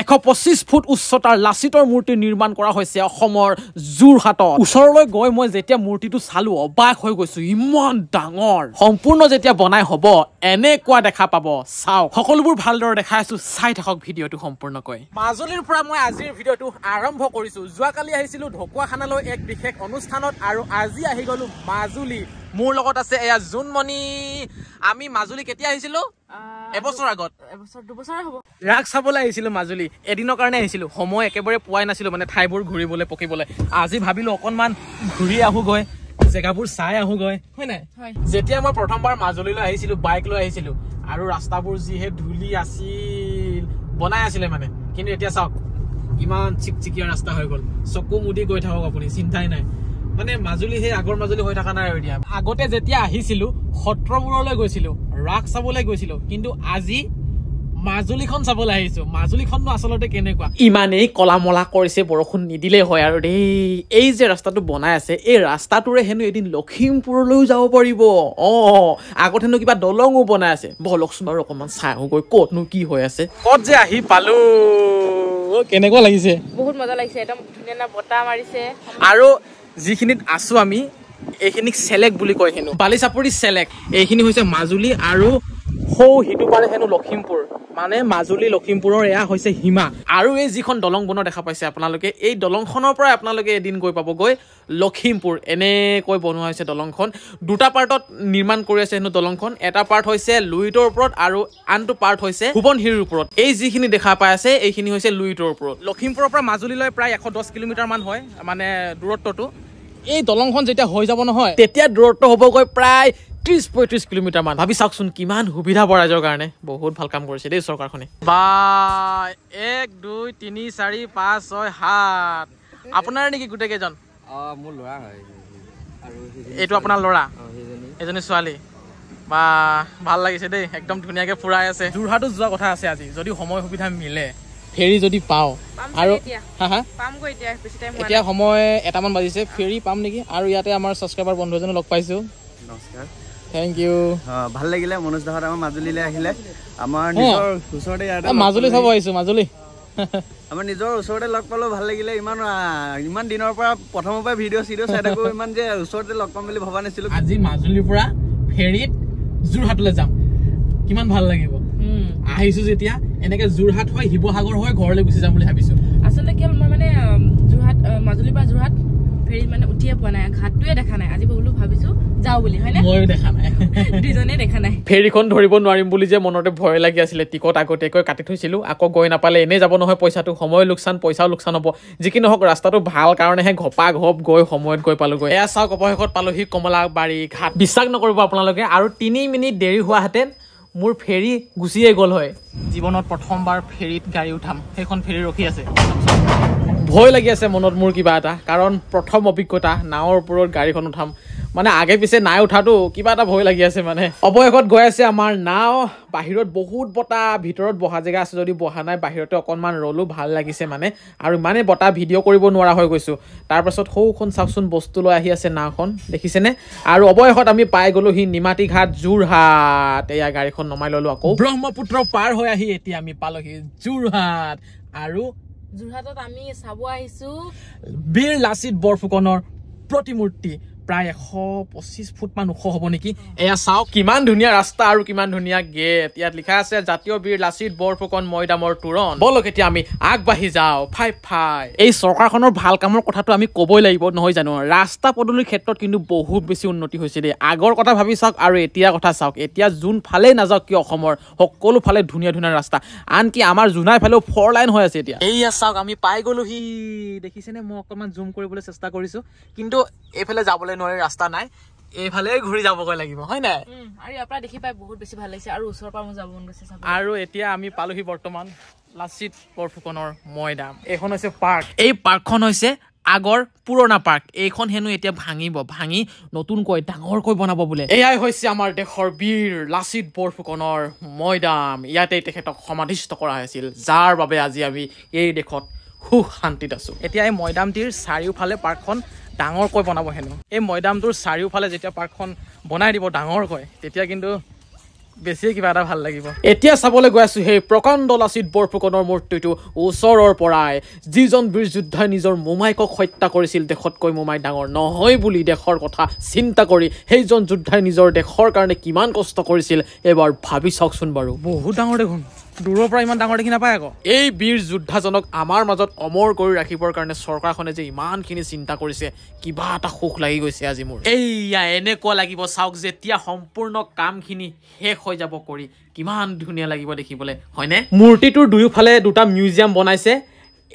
এশ পঁচিছ ফুট উচ্চতাৰ লাচিতৰ মূৰ্তি নিৰ্মাণ কৰা হৈছে অসমৰ যোৰহাটত ওচৰলৈ গৈ মই যেতিয়া মূৰ্তিটো চালো অবাক হৈ গৈছো ইমান ডাঙৰ সম্পূৰ্ণ যেতিয়া বনাই হ'ব এনেকুৱা দেখা পাব চাওক সকলোবোৰ ভালদৰে দেখাই আছো চাই থাকক ভিডিঅ'টো সম্পূৰ্ণকৈ মাজুলীৰ পৰা মই আজিৰ ভিডিঅ'টো আৰম্ভ কৰিছো যোৱাকালি আহিছিলো ঢকুৱাখানালৈ এক বিশেষ অনুষ্ঠানত আৰু আজি আহি গ'লো মাজুলী মোৰ লগত আছে এয়া জুনমণি আমি মাজুলী কেতিয়া আহিছিলো এবছৰ আগত ৰাস চাবলৈ আহিছিলো মাজুলী এদিনৰ কাৰণে আহিছিলো সময় একেবাৰে পোৱাই নাছিলো মানে ঠাইবোৰ ঘূৰিবলৈ পকিবলৈ আজি ভাবিলো অকণমান ঘূৰি আহোগৈ জেগাবোৰ চাই আহোগৈ হয় নাই যেতিয়া মই প্ৰথমবাৰ মাজুলীলৈ আহিছিলো বাইক লৈ আহিছিলো আৰু ৰাস্তাবোৰ যিহে ধূলি আছিল বনাই আছিলে মানে কিন্তু এতিয়া চাওক ইমান চিকচিকীয়া ৰাস্তা হৈ গ'ল চকু মুদি গৈ থাকক আপুনি চিন্তাই নাই মানে মাজুলী সেই আগৰ মাজুলী হৈ থকা নাই এতিয়া আগতে যেতিয়া আহিছিলো সত্ৰবোৰলৈ গৈছিলো ৰাস চাবলৈ গৈছিলো কিন্তু আজি মাজুলীখন চাবলৈ আহিছো মাজুলীখননো আচলতে কেনেকুৱা ইমানেই কলা মলা কৰিছে বৰষুণ নিদিলেই হয় আৰু দেই এই যে ৰাস্তাটো বনাই আছে এই ৰাস্তাটোৰে হেনো এদিন লখিমপুৰলৈও যাব পাৰিব অঁ আগত হেনো কিবা দলঙো বনাই আছে বলকচোন বাৰু অকণমান গৈ ক'তনো কি হৈ আছে ক'ত যে আহি পালো কেনেকুৱা লাগিছে বহুত মজা লাগিছে একদম ধুনীয়া বতাহ মাৰিছে আৰু যিখিনিত আছো আমি এইখিনিক চেলেক বুলি কয় হেনো বালিচাপৰি চেলেক এইখিনি হৈছে মাজুলী আৰু সৌ সিটো পাৰে হেনো লখিমপুৰ মানে মাজুলী লখিমপুৰৰ এয়া হৈছে সীমা আৰু এই যিখন দলং বনোৱা দেখা পাইছে আপোনালোকে এই দলংখনৰ পৰাই আপোনালোকে এদিন গৈ পাবগৈ লখিমপুৰ এনেকৈ বনোৱা হৈছে দলংখন দুটা পাৰ্টত নিৰ্মাণ কৰি আছে হেনো দলংখন এটা পাৰ্ট হৈছে লুইটৰ ওপৰত আৰু আনটো পাৰ্ট হৈছে সোৱণশিৰিৰ ওপৰত এই যিখিনি দেখা পাই আছে এইখিনি হৈছে লুইটৰ ওপৰত লখিমপুৰৰ পৰা মাজুলীলৈ প্ৰায় এশ দহ কিলোমিটাৰমান হয় মানে দূৰত্বটো এই দলংখন যেতিয়া হৈ যাব নহয় তেতিয়া দূৰত্ব হ'বগৈ প্ৰায় ত্ৰিছ পঁয়ত্ৰিছ কিলোমিটাৰমান ভাবি চাওকচোন কিমান সুবিধা পোৱা ৰাইজৰ কাৰণে বহুত ভাল কাম কৰিছে দেই চৰকাৰখনে বা এক দুই তিনি চাৰি পাঁচ ছয় সাত আপোনাৰ নেকি গোটেইকেইজন এইটো আপোনাৰ ল'ৰা এজনী ছোৱালী বা ভাল লাগিছে দেই একদম ধুনীয়াকৈ ফুৰাই আছে যোৰহাটো যোৱা কথা আছে আজি যদি সময় সুবিধা মিলে ফেৰি যদি পাওঁ আৰু এতিয়া সময় এটামান বাজিছে ফেৰি পাম নেকি আৰু ইয়াতে আমাৰ ছাবস্ক্ৰাইবাৰ বন্ধু এজনো লগ পাইছোঁ নমস্কাৰ থেংক ইউ ভাল লাগিলে মনোজ দাহত আমাৰ মাজুলীলৈ আহিলে আমাৰ নিজৰ ওচৰতে ইয়াতে মাজুলী চাব আহিছোঁ মাজুলী আমাৰ নিজৰ ওচৰতে লগ পালোঁ ভাল লাগিলে ইমান ইমান দিনৰ পৰা প্ৰথমৰ পৰা ভিডিঅ' চিডিঅ' চাই থাকো ইমান যে ওচৰতে লগ পাম বুলি ভবা নাছিলোঁ আজি মাজুলীৰ পৰা ফেৰীত যোৰহাটলৈ যাম কিমান ভাল লাগিব আহিছো যেতিয়া এনেকে যোৰহাট হয় শিৱসাগৰ হয় ঘৰলৈ গুচি যাম বুলি ভাবিছো আচলতে কি মই মানে যোৰহাট মাজুলীৰ পৰা যোৰহাট ফেৰিত মানে উঠিয়ে পোৱা নাই ঘাটটোৱে দেখা নাই আজি বোলো ভাবিছো যাওঁ বুলি হয়নে ময়ো দেখা নাই দুজনে দেখা নাই ফেৰিখন ধৰিব নোৱাৰিম বুলি যে মনতে ভয় লাগি আছিলে টিকট আগতীয়াকৈ কাটি থৈছিলোঁ আকৌ গৈ নাপালে এনেই যাব নহয় পইচাটো সময় লোকচান পইচাও লোকচান হ'ব যি কি নহওক ৰাস্তাটো ভাল কাৰণেহে ঘপা ঘপ গৈ সময়ত গৈ পালোঁগৈ এয়া চাওক অৱশেষত পালোহি কমলাবাৰী ঘাট বিশ্বাস নকৰিব আপোনালোকে আৰু তিনি মিনিট দেৰি হোৱা হোৱাহেঁতেন মোৰ ফেৰী গুচিয়েই গ'ল হয় জীৱনত প্ৰথমবাৰ ফেৰীত গাড়ী উঠাম সেইখন ফেৰী ৰখি আছে ভয় লাগি আছে মনত মোৰ কিবা এটা কাৰণ প্ৰথম অভিজ্ঞতা নাৱৰ ওপৰত গাড়ীখন উঠাম মানে আগে পিছে নাই উঠাটো কিবা এটা ভয় লাগি আছে মানে অৱশেষত গৈ আছে আমাৰ নাও বাহিৰত বহুত বতাহ ভিতৰত বহা জেগা আছে যদি বহা নাই বাহিৰতে অকণমান ৰ'লোঁ ভাল লাগিছে মানে আৰু ইমানেই বতাহ ভিডিঅ' কৰিব নোৱাৰা হৈ গৈছোঁ তাৰপাছত সৌখন চাওকচোন বস্তু লৈ আহি আছে নাওখন দেখিছেনে আৰু অৱশেষত আমি পাই গ'লোঁ সি নিমাতীঘাট যোৰহাট এয়া গাড়ীখন নমাই ল'লোঁ আকৌ ব্ৰহ্মপুত্ৰ পাৰ হৈ আহি এতিয়া আমি পালোহি যোৰহাট আৰু যোৰহাটত আমি চাব আহিছোঁ বীৰ লাচিত বৰফুকনৰ প্ৰতিমূৰ্তি প্ৰায় এশ পঁচিছ মান ওখ হ'ব নেকি এয়া চাওক কিমান ধুনীয়া ৰাস্তা আৰু কিমান ধুনীয়া গেট ইয়াত লিখা আছে জাতীয় বীৰ লাচিত বৰফুকন মৈদামৰ তোৰণ বলক এতিয়া আমি আগবাঢ়ি যাওঁ ফাই ফাই এই চৰকাৰখনৰ ভাল কামৰ কথাটো আমি ক'বই লাগিব নহয় জানো ৰাস্তা পদূলিৰ ক্ষেত্ৰত কিন্তু বহুত বেছি উন্নতি হৈছে দেই আগৰ কথা ভাবি চাওক আৰু এতিয়াৰ কথা চাওক এতিয়া যোনফালেই নাযাওক কিয় অসমৰ সকলো ফালে ধুনীয়া ধুনীয়া ৰাস্তা আনকি আমাৰ জোনাই ফালেও ফ'ৰ লাইন হৈ আছে এতিয়া এইয়া চাওক আমি পাই গ'লোহি দেখিছেনে মই অকণমান জুম কৰিবলৈ চেষ্টা কৰিছো কিন্তু এইফালে যাবলৈ নোৱাৰে ৰাস্তা নাই এইফালে ঘূৰি যাবগৈ লাগিব হয় নাই দেখি পাই বহুত বেছি ভাল লাগিছে আৰু ওচৰৰ পৰা মই যাব মন গৈছে আৰু এতিয়া আমি পালোহি বৰ্তমান লাচিত বৰফুকনৰ মৈদাম এইখন হৈছে পাৰ্ক এই পাৰ্কখন হৈছে আগৰ পুৰণা পাৰ্ক এইখন হেনো এতিয়া ভাঙিব ভাঙি নতুনকৈ ডাঙৰকৈ বনাব বোলে এয়াই হৈছে আমাৰ দেশৰ বীৰ লাচিত বৰফুকনৰ মৈদাম ইয়াতে তেখেতক সমাধিষ্ট কৰা হৈছিল যাৰ বাবে আজি আমি এই দেশত সুখ শান্তিত আছো এতিয়া এই মৈদামটিৰ চাৰিওফালে পাৰ্কখন ডাঙৰকৈ বনাব হেনো এই মৈদামটোৰ চাৰিওফালে যেতিয়া পাৰ্কখন বনাই দিব ডাঙৰকৈ তেতিয়া কিন্তু বেছিয়ে কিবা এটা ভাল লাগিব এতিয়া চাবলৈ গৈ আছো সেই প্ৰকাণ্ড লাচিত বৰফুকনৰ মূৰ্তিটো ওচৰৰ পৰাই যিজন বীৰ যোদ্ধাই নিজৰ মোমাইকক হত্যা কৰিছিল দেশতকৈ মোমাই ডাঙৰ নহয় বুলি দেশৰ কথা চিন্তা কৰি সেইজন যোদ্ধাই নিজৰ দেশৰ কাৰণে কিমান কষ্ট কৰিছিল এইবাৰ ভাবি চাওকচোন বাৰু বহুত ডাঙৰ দেখোন দূৰৰ পৰা ইমান ডাঙৰ দেখি নাপায় আকৌ এই বীৰ যোদ্ধাজনক আমাৰ মাজত অমৰ কৰি ৰাখিবৰ কাৰণে চৰকাৰখনে যে ইমানখিনি চিন্তা কৰিছে কিবা এটা সুখ লাগি গৈছে আজি মোৰ এইয়া এনেকুৱা লাগিব চাওক যেতিয়া সম্পূৰ্ণ কামখিনি শেষ হৈ যাব কৰি কিমান ধুনীয়া লাগিব দেখিবলৈ হয়নে মূৰ্তিটোৰ দুয়োফালে দুটা মিউজিয়াম বনাইছে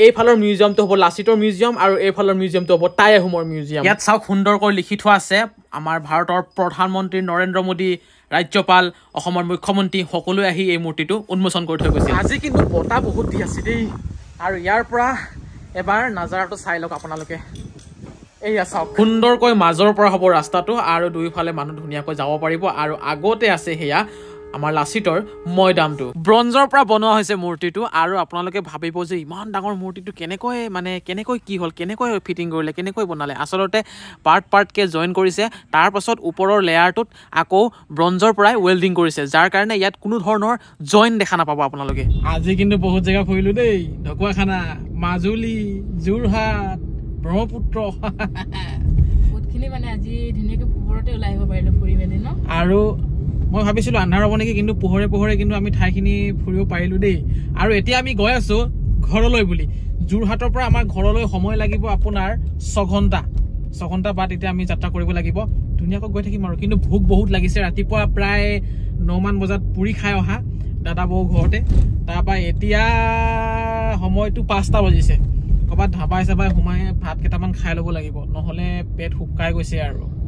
এইফালৰ মিউজিয়ামটো হ'ব লাচিতৰ মিউজিয়াম আৰু এইফালৰ মিউজিয়ামটো হ'ব টাই আহোমৰ মিউজিয়াম ইয়াত চাওক সুন্দৰকৈ লিখি থোৱা আছে আমাৰ ভাৰতৰ প্ৰধানমন্ত্ৰী নৰেন্দ্ৰ মোদী ৰাজ্যপাল অসমৰ মুখ্যমন্ত্ৰী সকলোৱে আহি এই মূৰ্তিটো উন্মোচন কৰি থৈ গৈছে আজি কিন্তু বতাহ বহুত দি আছে দেই আৰু ইয়াৰ পৰা এবাৰ নাজাৰাটো চাই লওক আপোনালোকে এইয়া চাওক সুন্দৰকৈ মাজৰ পৰা হ'ব ৰাস্তাটো আৰু দুয়োফালে মানুহ ধুনীয়াকৈ যাব পাৰিব আৰু আগতে আছে সেয়া আমাৰ লাচিতৰ মৈদামটো ব্ৰঞ্জৰ পৰা বনোৱা হৈছে মূৰ্তিটো আৰু আপোনালোকে ভাবিব যে ইমান ডাঙৰ মূৰ্তিটো কেনেকৈ মানে কেনেকৈ কি হ'ল কেনেকৈ ফিটিং কৰিলে কেনেকৈ বনালে আচলতে পাৰ্ট পাৰ্টকে জইন কৰিছে তাৰপাছত ওপৰৰ লেয়াৰটোত আকৌ ব্ৰঞ্জৰ পৰাই ৱেল্ডিং কৰিছে যাৰ কাৰণে ইয়াত কোনো ধৰণৰ জইন দেখা নাপাব আপোনালোকে আজি কিন্তু বহুত জেগা ফুৰিলো দেই ঢকুৱাখানা মাজুলী যোৰহাট ব্ৰহ্মপুত্ৰ বহুতখিনি মানে আজি ধুনীয়াকৈ পোহৰতে ওলাই আহিব পাৰিলোঁ ফুৰি মেলি ন আৰু মই ভাবিছিলোঁ আন্ধাৰ হ'ব নেকি কিন্তু পোহৰে পোহৰে কিন্তু আমি ঠাইখিনি ফুৰিব পাৰিলোঁ দেই আৰু এতিয়া আমি গৈ আছোঁ ঘৰলৈ বুলি যোৰহাটৰ পৰা আমাৰ ঘৰলৈ সময় লাগিব আপোনাৰ ছঘণ্টা ছঘণ্টা বাট এতিয়া আমি যাত্ৰা কৰিব লাগিব ধুনীয়াকৈ গৈ থাকিম আৰু কিন্তু ভোক বহুত লাগিছে ৰাতিপুৱা প্ৰায় নমান বজাত পুৰি খাই অহা দাদা বৌ ঘৰতে তাৰপৰা এতিয়া সময়টো পাঁচটা বাজিছে ক'ৰবাত ধাবাই চাবাই সোমাই ভাত কেইটামান খাই ল'ব লাগিব নহ'লে পেট শুকাই গৈছে আৰু